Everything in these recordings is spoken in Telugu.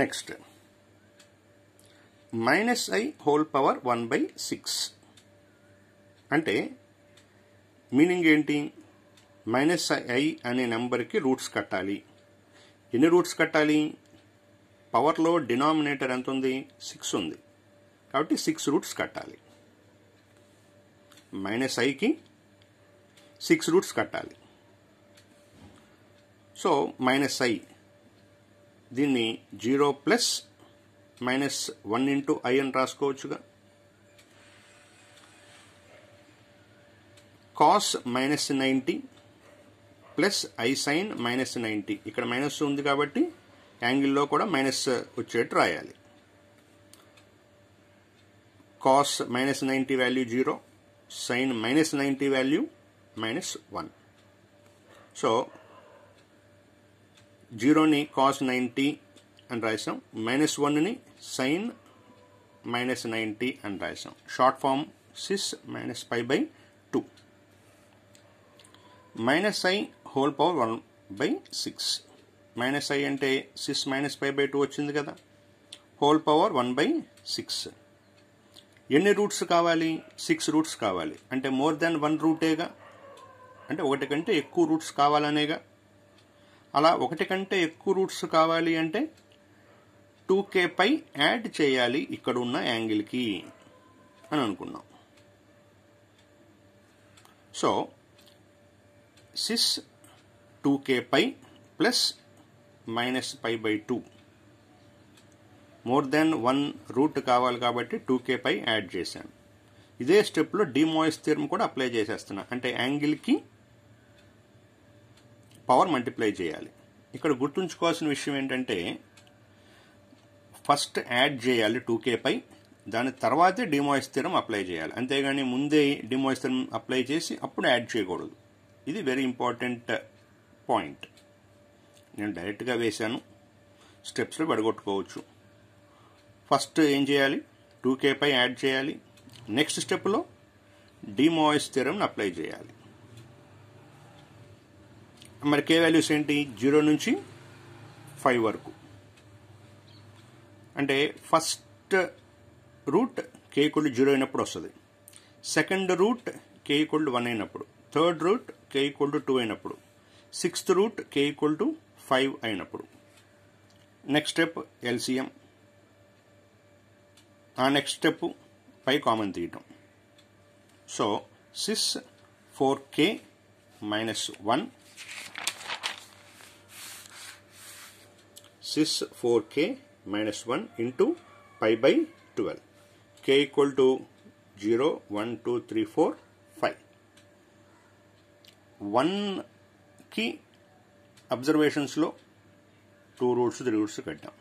next minus I whole power one by six అంటే మీనింగ్ ఏంటి మైనస్ ఐ అనే నెంబర్కి రూట్స్ కట్టాలి ఎన్ని రూట్స్ కట్టాలి పవర్లో డినామినేటర్ ఎంత ఉంది సిక్స్ ఉంది కాబట్టి సిక్స్ రూట్స్ కట్టాలి మైనస్ ఐకి సిక్స్ రూట్స్ కట్టాలి సో మైనస్ ఐ దీన్ని zero plus minus one into I అని రాసుకోవచ్చుగా cos minus ninety plus I sine minus ninety ఇక్కడ మైనస్ ఉంది కాబట్టి యాంగిల్లో కూడా మైనస్ వచ్చేట్టు రాయాలి cos minus ninety value zero sine minus ninety value minus one so జీరోని కాస్ నైంటీ అని రాసాం మైనస్ వన్ని సైన్ మైనస్ నైంటీ అని రాసాం short form cis minus five by two minus I whole power one by six minus I అంటే six minus five by two వచ్చింది కదా whole power one by six ఎన్ని రూట్స్ కావాలి సిక్స్ రూట్స్ కావాలి అంటే మోర్ దాన్ వన్ రూటేగా అంటే ఒకటి కంటే ఎక్కువ రూట్స్ కావాలనేగా అలా ఒకటి కంటే ఎక్కువ రూట్స్ కావాలి అంటే టూ కే పై యాడ్ చేయాలి ఇక్కడ ఉన్న యాంగిల్కి అని అనుకున్నాం so cis two K pi plus minus pi by two more than one root కావాలి కాబట్టి టూ కే పై యాడ్ చేశాను ఇదే స్టెప్లో డిమోయిస్ తీరం కూడా అప్లై చేసేస్తున్నా అంటే యాంగిల్కి పవర్ మల్టిప్లై చేయాలి ఇక్కడ గుర్తుంచుకోవాల్సిన విషయం ఏంటంటే ఫస్ట్ యాడ్ చేయాలి టూకే పై దాని తర్వాతే డిమాయిస్ థిరం అప్లై చేయాలి అంతేగాని ముందే డిమాయిస్ అప్లై చేసి అప్పుడు యాడ్ చేయకూడదు ఇది వెరీ ఇంపార్టెంట్ పాయింట్ నేను డైరెక్ట్గా వేశాను స్టెప్స్లో పడగొట్టుకోవచ్చు ఫస్ట్ ఏం చేయాలి టూకే పై యాడ్ చేయాలి నెక్స్ట్ స్టెప్లో డిమాయిస్ థిరంని అప్లై చేయాలి మరి కే వాల్యూస్ ఏంటి జీరో నుంచి ఫైవ్ వరకు అంటే first root K equal zero అయినప్పుడు వస్తుంది second root K equal one అయినప్పుడు third root K equal to two అయినప్పుడు sixth root K equal to five అయినప్పుడు నెక్స్ట్ స్టెప్ ఎల్సిఎం ఆ నెక్స్ట్ స్టెప్ పై కామన్ తీయటం so cis four K minus one cis four K minus one into pi by twelve K equal to zero one two three four five వన్కి అబ్జర్వేషన్స్లో టూ రూట్స్ త్రీ రూట్స్ కట్టాం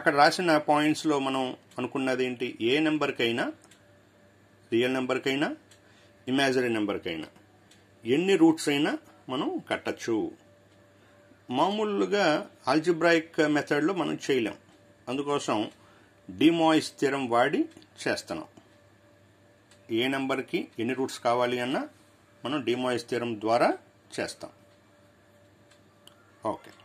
అక్కడ రాసిన పాయింట్స్లో మనం అనుకున్నది ఏంటి ఏ నెంబర్కైనా రియల్ నెంబర్కైనా ఇమాజినరీ నెంబర్కైనా ఎన్ని రూట్స్ అయినా మనం కట్టచ్చు మామూలుగా ఆల్జిబ్రాయిక్ మెథడ్లో మనం చేయలేం అందుకోసం డిమాయిస్ స్థిరం వాడి చేస్తున్నాం ఏ నెంబర్కి ఎన్ని రూట్స్ కావాలి అన్నా మనం డిమాయిస్ స్థిరం ద్వారా చేస్తాం ఓకే